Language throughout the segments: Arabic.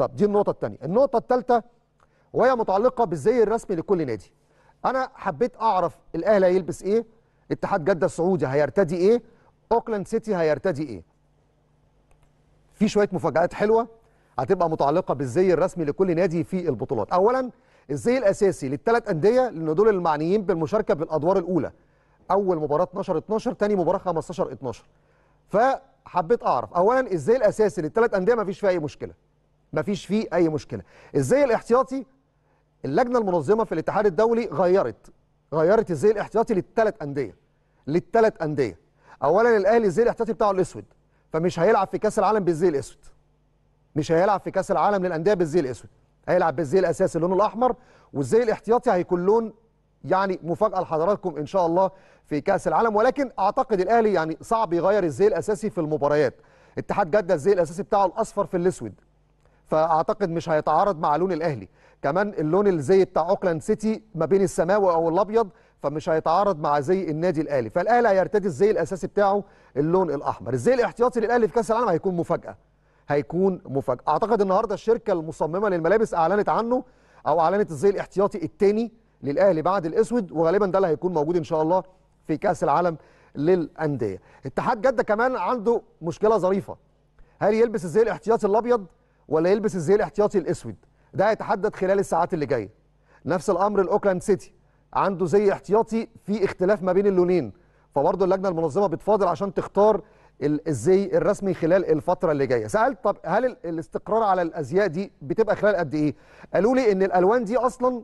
طب دي النقطه الثانيه النقطه الثالثه وهي متعلقه بالزي الرسمي لكل نادي انا حبيت اعرف الاهلي هيلبس ايه اتحاد جده السعودي هيرتدي ايه اوكلاند سيتي هيرتدي ايه في شويه مفاجات حلوه هتبقى متعلقه بالزي الرسمي لكل نادي في البطولات اولا الزي الاساسي للثلاث انديه لان دول المعنيين بالمشاركه بالادوار الاولى اول مباراه 12 12 ثاني مباراه 15 12 فحبيت اعرف اولا الزي الاساسي للثلاث انديه مفيش فيها اي مشكله مفيش فيه اي مشكله الزي الاحتياطي اللجنه المنظمه في الاتحاد الدولي غيرت غيرت الزي الاحتياطي للثلاث انديه للثلاث انديه اولا الاهلي الزي الاحتياطي بتاعه الاسود فمش هيلعب في كاس العالم بالزي الاسود مش هيلعب في كاس العالم للانديه بالزي الاسود هيلعب بالزي الاساسي اللون الاحمر والزي الاحتياطي هيكون لون يعني مفاجاه لحضراتكم ان شاء الله في كاس العالم ولكن اعتقد الاهلي يعني صعب يغير الزي الاساسي في المباريات اتحاد جده الزي الاساسي بتاعه الاصفر في الاسود فاعتقد مش هيتعارض مع لون الاهلي كمان اللون الزي بتاع اوكلاند سيتي ما بين السماوي او الابيض فمش هيتعارض مع زي النادي الاهلي فالاهلي هيرتدي الزي الاساسي بتاعه اللون الاحمر الزي الاحتياطي للاهلي في كاس العالم هيكون مفاجاه هيكون مفاجاه اعتقد النهارده الشركه المصممه للملابس اعلنت عنه او اعلنت الزي الاحتياطي الثاني للاهلي بعد الاسود وغالبا ده اللي هيكون موجود ان شاء الله في كاس العالم للانديه اتحاد جده كمان عنده مشكله ظريفه هل يلبس الزي الاحتياطي الابيض ولا يلبس الزي الاحتياطي الاسود ده هيتحدد خلال الساعات اللي جايه نفس الامر الاوكلاند سيتي عنده زي احتياطي في اختلاف ما بين اللونين فبرضه اللجنه المنظمه بتفاضل عشان تختار الزي الرسمي خلال الفتره اللي جايه سالت طب هل الاستقرار على الازياء دي بتبقى خلال قد ايه قالوا لي ان الالوان دي اصلا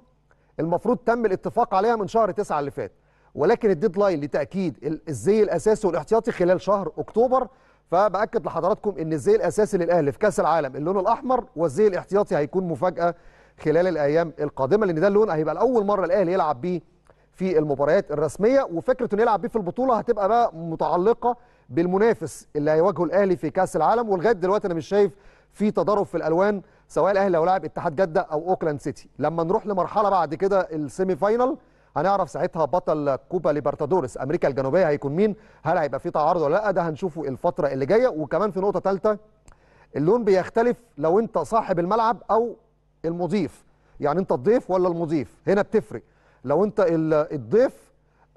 المفروض تم الاتفاق عليها من شهر 9 اللي فات ولكن الديدلاين لتاكيد الزي الاساسي والاحتياطي خلال شهر اكتوبر فباكد لحضراتكم ان الزي الاساسي للاهلي في كاس العالم اللون الاحمر والزي الاحتياطي هيكون مفاجاه خلال الايام القادمه لان ده اللون هيبقى لاول مره الاهلي يلعب بيه في المباريات الرسميه وفكره انه يلعب بيه في البطوله هتبقى بقى متعلقه بالمنافس اللي هيواجهه الاهلي في كاس العالم ولغايه دلوقتي انا مش شايف في تضارب في الالوان سواء الاهلي لو لعب اتحاد جده او اوكلاند سيتي لما نروح لمرحله بعد كده السيمي فاينل هنعرف ساعتها بطل كوبا ليبرتادورس امريكا الجنوبيه هيكون مين هل هيبقى في تعارض ولا لا ده هنشوفه الفتره اللي جايه وكمان في نقطه ثالثه اللون بيختلف لو انت صاحب الملعب او المضيف يعني انت الضيف ولا المضيف هنا بتفرق لو انت الضيف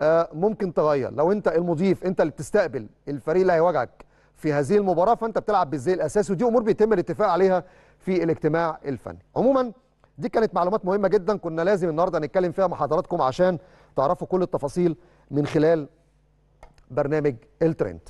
آه، ممكن تغير لو انت المضيف انت اللي بتستقبل الفريق اللي هيواجهك في هذه المباراه فانت بتلعب بالزي الاساسي ودي امور بيتم الاتفاق عليها في الاجتماع الفني عموما دي كانت معلومات مهمه جدا كنا لازم النهارده نتكلم فيها مع حضراتكم عشان تعرفوا كل التفاصيل من خلال برنامج الترند